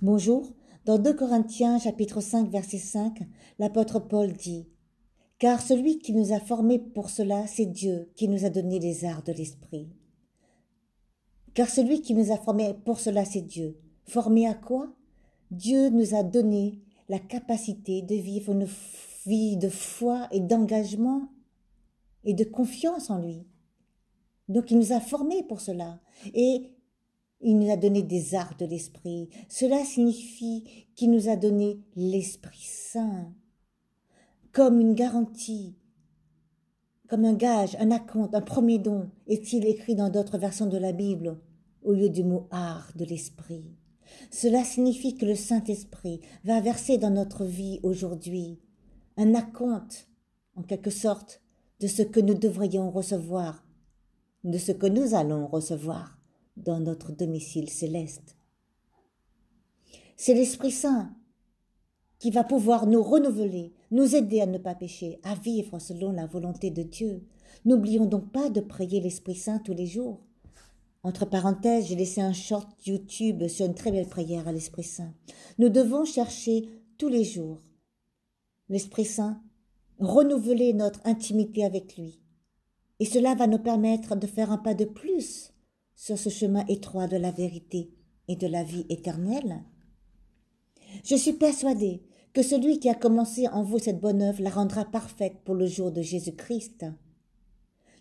Bonjour, dans 2 Corinthiens chapitre 5 verset 5, l'apôtre Paul dit Car celui qui nous a formés pour cela, c'est Dieu qui nous a donné les arts de l'esprit. Car celui qui nous a formés pour cela, c'est Dieu. Formé à quoi Dieu nous a donné la capacité de vivre une vie de foi et d'engagement et de confiance en lui. Donc il nous a formés pour cela. Et il nous a donné des arts de l'esprit. Cela signifie qu'il nous a donné l'Esprit Saint comme une garantie, comme un gage, un acompte, un premier don, est-il écrit dans d'autres versions de la Bible, au lieu du mot art de l'esprit. Cela signifie que le Saint-Esprit va verser dans notre vie aujourd'hui un acompte, en quelque sorte, de ce que nous devrions recevoir, de ce que nous allons recevoir dans notre domicile céleste. C'est l'Esprit Saint qui va pouvoir nous renouveler, nous aider à ne pas pécher, à vivre selon la volonté de Dieu. N'oublions donc pas de prier l'Esprit Saint tous les jours. Entre parenthèses, j'ai laissé un short YouTube sur une très belle prière à l'Esprit Saint. Nous devons chercher tous les jours l'Esprit Saint, renouveler notre intimité avec lui. Et cela va nous permettre de faire un pas de plus sur ce chemin étroit de la vérité et de la vie éternelle Je suis persuadé que celui qui a commencé en vous cette bonne œuvre la rendra parfaite pour le jour de Jésus-Christ.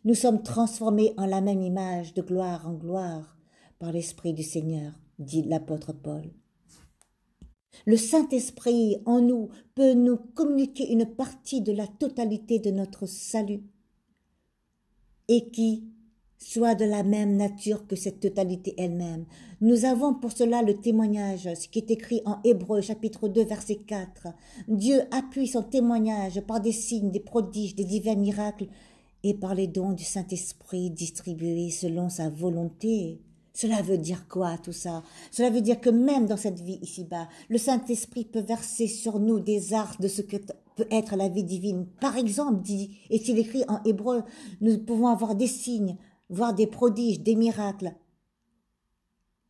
Nous sommes transformés en la même image de gloire en gloire par l'Esprit du Seigneur, dit l'apôtre Paul. Le Saint-Esprit en nous peut nous communiquer une partie de la totalité de notre salut et qui, soit de la même nature que cette totalité elle-même. Nous avons pour cela le témoignage, ce qui est écrit en Hébreu chapitre 2 verset 4. Dieu appuie son témoignage par des signes, des prodiges, des divers miracles et par les dons du Saint-Esprit distribués selon sa volonté. Cela veut dire quoi tout ça Cela veut dire que même dans cette vie ici-bas, le Saint-Esprit peut verser sur nous des arts de ce que peut être la vie divine. Par exemple, dit, est-il écrit en hébreu, nous pouvons avoir des signes, voir des prodiges, des miracles,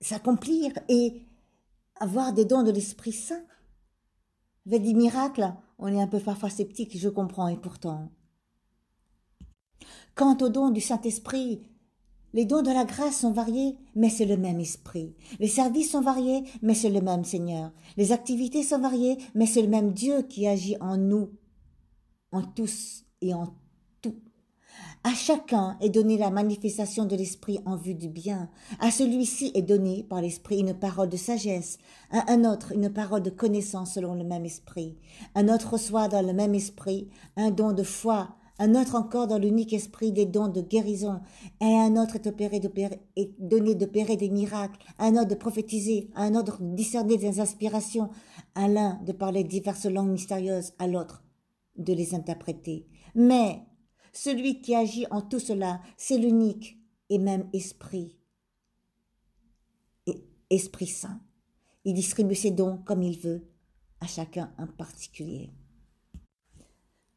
s'accomplir et avoir des dons de l'Esprit Saint. Avec des miracles, on est un peu parfois sceptique, je comprends, et pourtant. Quant aux dons du Saint-Esprit, les dons de la grâce sont variés, mais c'est le même esprit. Les services sont variés, mais c'est le même Seigneur. Les activités sont variées, mais c'est le même Dieu qui agit en nous, en tous et en à chacun est donnée la manifestation de l'esprit en vue du bien. À celui-ci est donnée par l'esprit une parole de sagesse, à un autre une parole de connaissance selon le même esprit. Un autre reçoit dans le même esprit un don de foi, un autre encore dans l'unique esprit des dons de guérison, et un autre est, opéré est donné d'opérer des miracles, un autre de prophétiser, un autre de discerner des inspirations, à l'un de parler diverses langues mystérieuses, à l'autre de les interpréter. Mais celui qui agit en tout cela, c'est l'unique et même Esprit. Et Esprit Saint. Il distribue ses dons comme il veut, à chacun en particulier.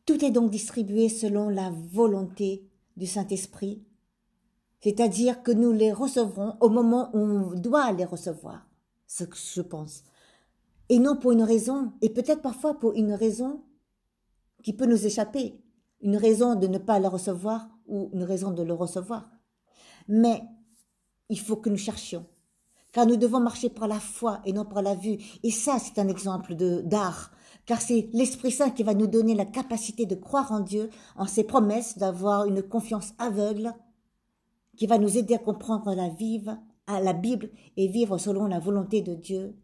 Tout est donc distribué selon la volonté du Saint-Esprit, c'est-à-dire que nous les recevrons au moment où on doit les recevoir, ce que je pense, et non pour une raison, et peut-être parfois pour une raison qui peut nous échapper, une raison de ne pas le recevoir ou une raison de le recevoir. Mais il faut que nous cherchions, car nous devons marcher par la foi et non par la vue. Et ça, c'est un exemple de d'art, car c'est l'Esprit Saint qui va nous donner la capacité de croire en Dieu, en ses promesses, d'avoir une confiance aveugle, qui va nous aider à comprendre la, vive, à la Bible et vivre selon la volonté de Dieu,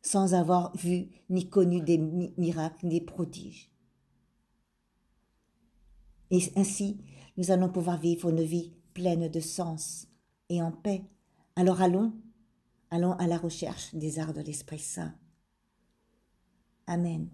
sans avoir vu ni connu des miracles, des prodiges. Et ainsi, nous allons pouvoir vivre une vie pleine de sens et en paix. Alors allons, allons à la recherche des arts de l'Esprit Saint. Amen.